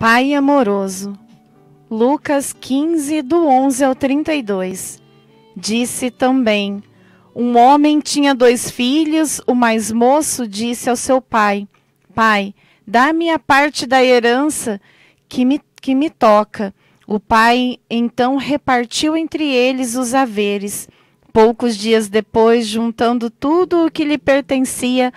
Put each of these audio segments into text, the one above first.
Pai amoroso. Lucas 15, do 11 ao 32. Disse também: Um homem tinha dois filhos, o mais moço disse ao seu pai: Pai, dá-me a parte da herança que me, que me toca. O pai então repartiu entre eles os haveres. Poucos dias depois, juntando tudo o que lhe pertencia,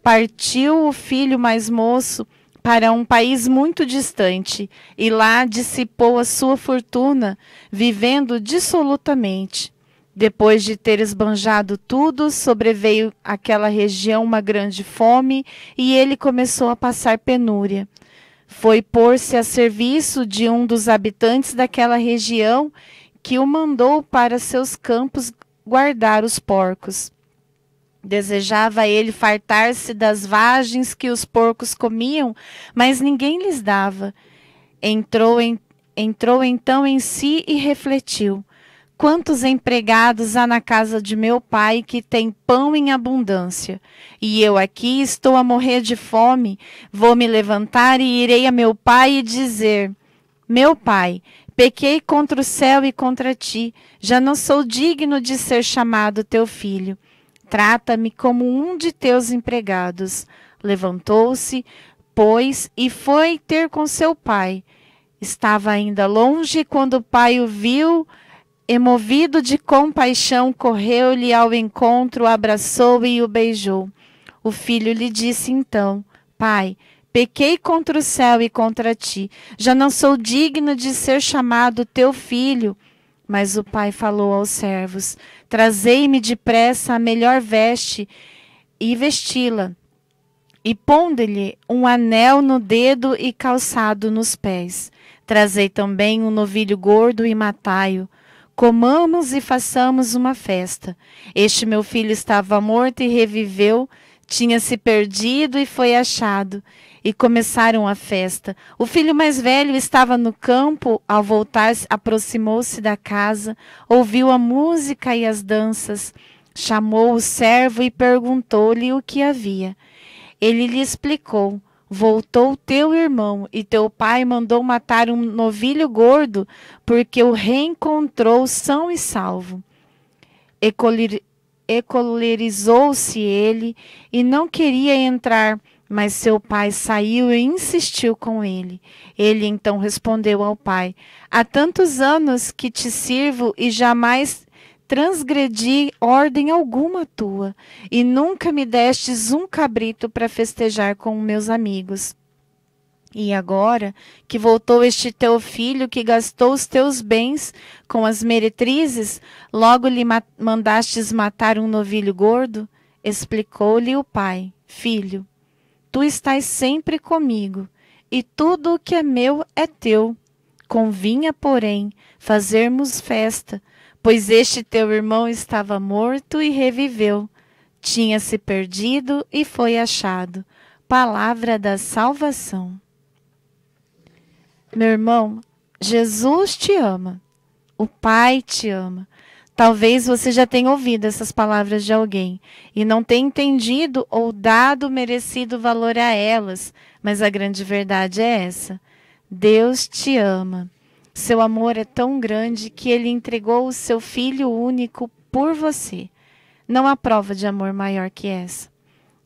partiu o filho mais moço para um país muito distante e lá dissipou a sua fortuna, vivendo dissolutamente. Depois de ter esbanjado tudo, sobreveio àquela região uma grande fome e ele começou a passar penúria. Foi pôr-se a serviço de um dos habitantes daquela região que o mandou para seus campos guardar os porcos. Desejava ele fartar-se das vagens que os porcos comiam, mas ninguém lhes dava. Entrou, em, entrou então em si e refletiu: Quantos empregados há na casa de meu pai que tem pão em abundância? E eu aqui estou a morrer de fome. Vou me levantar e irei a meu pai e dizer: Meu pai, pequei contra o céu e contra ti. Já não sou digno de ser chamado teu filho. Trata-me como um de teus empregados. Levantou-se, pois, e foi ter com seu pai. Estava ainda longe quando o pai o viu, emovido de compaixão, correu-lhe ao encontro, abraçou e o beijou. O filho lhe disse então: Pai, pequei contra o céu e contra ti. Já não sou digno de ser chamado teu filho. Mas o pai falou aos servos: Trazei-me depressa a melhor veste e vesti-la, e ponde-lhe um anel no dedo e calçado nos pés. Trazei também um novilho gordo e matai-o. Comamos e façamos uma festa. Este meu filho estava morto e reviveu, tinha se perdido e foi achado. E começaram a festa. O filho mais velho estava no campo, ao voltar, aproximou-se da casa, ouviu a música e as danças, chamou o servo e perguntou-lhe o que havia. Ele lhe explicou: Voltou teu irmão, e teu pai mandou matar um novilho gordo, porque o reencontrou são e salvo ecolerizou se ele e não queria entrar, mas seu pai saiu e insistiu com ele. Ele então respondeu ao pai: Há tantos anos que te sirvo e jamais transgredi ordem alguma tua, e nunca me destes um cabrito para festejar com meus amigos. E agora que voltou este teu filho que gastou os teus bens com as meretrizes, logo lhe ma mandastes matar um novilho gordo? Explicou-lhe o pai: Filho, tu estás sempre comigo, e tudo o que é meu é teu. Convinha, porém, fazermos festa, pois este teu irmão estava morto e reviveu, tinha se perdido e foi achado. Palavra da salvação. Meu irmão, Jesus te ama. O Pai te ama. Talvez você já tenha ouvido essas palavras de alguém e não tenha entendido ou dado merecido valor a elas, mas a grande verdade é essa: Deus te ama. Seu amor é tão grande que ele entregou o seu filho único por você. Não há prova de amor maior que essa.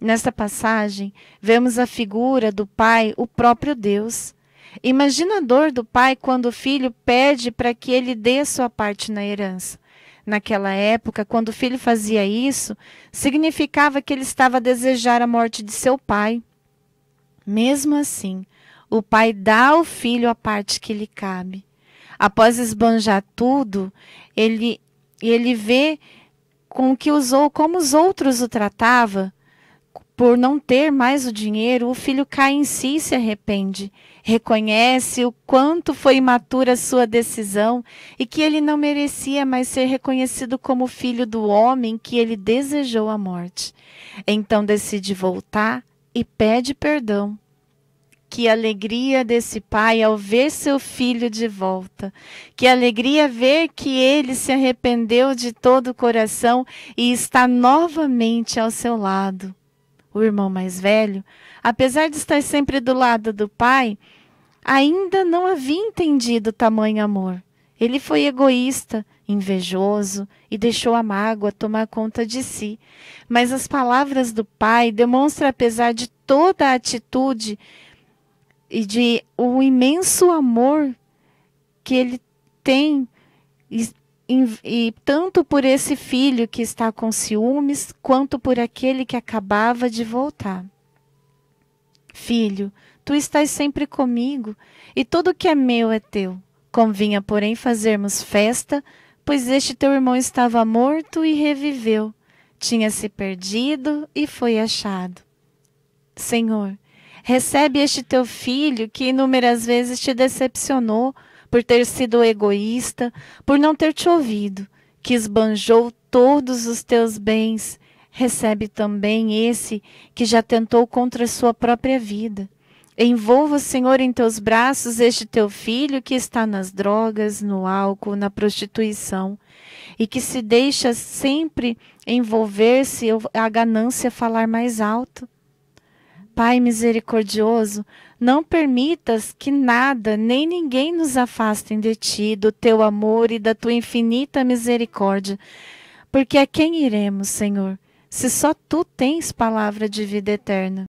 Nesta passagem, vemos a figura do Pai, o próprio Deus. Imagina a dor do pai quando o filho pede para que ele dê sua parte na herança. Naquela época, quando o filho fazia isso, significava que ele estava a desejar a morte de seu pai. Mesmo assim, o pai dá ao filho a parte que lhe cabe. Após esbanjar tudo, ele, ele vê com que usou, como os outros o tratavam por não ter mais o dinheiro, o filho cai em si e se arrepende. Reconhece o quanto foi imatura sua decisão e que ele não merecia mais ser reconhecido como filho do homem que ele desejou a morte. Então decide voltar e pede perdão. Que alegria desse pai ao ver seu filho de volta. Que alegria ver que ele se arrependeu de todo o coração e está novamente ao seu lado o irmão mais velho, apesar de estar sempre do lado do pai, ainda não havia entendido o tamanho amor. Ele foi egoísta, invejoso e deixou a mágoa tomar conta de si. Mas as palavras do pai demonstram, apesar de toda a atitude e de o imenso amor que ele tem e tanto por esse filho que está com ciúmes, quanto por aquele que acabava de voltar. Filho, tu estás sempre comigo, e tudo que é meu é teu. Convinha, porém, fazermos festa, pois este teu irmão estava morto e reviveu. Tinha se perdido e foi achado. Senhor, recebe este teu filho que inúmeras vezes te decepcionou por ter sido egoísta, por não ter te ouvido, que esbanjou todos os teus bens, recebe também esse que já tentou contra a sua própria vida. Envolva, Senhor, em teus braços este teu filho que está nas drogas, no álcool, na prostituição, e que se deixa sempre envolver-se a ganância falar mais alto. Pai misericordioso, não permitas que nada nem ninguém nos afastem de ti, do teu amor e da tua infinita misericórdia. Porque a quem iremos, Senhor, se só tu tens palavra de vida eterna?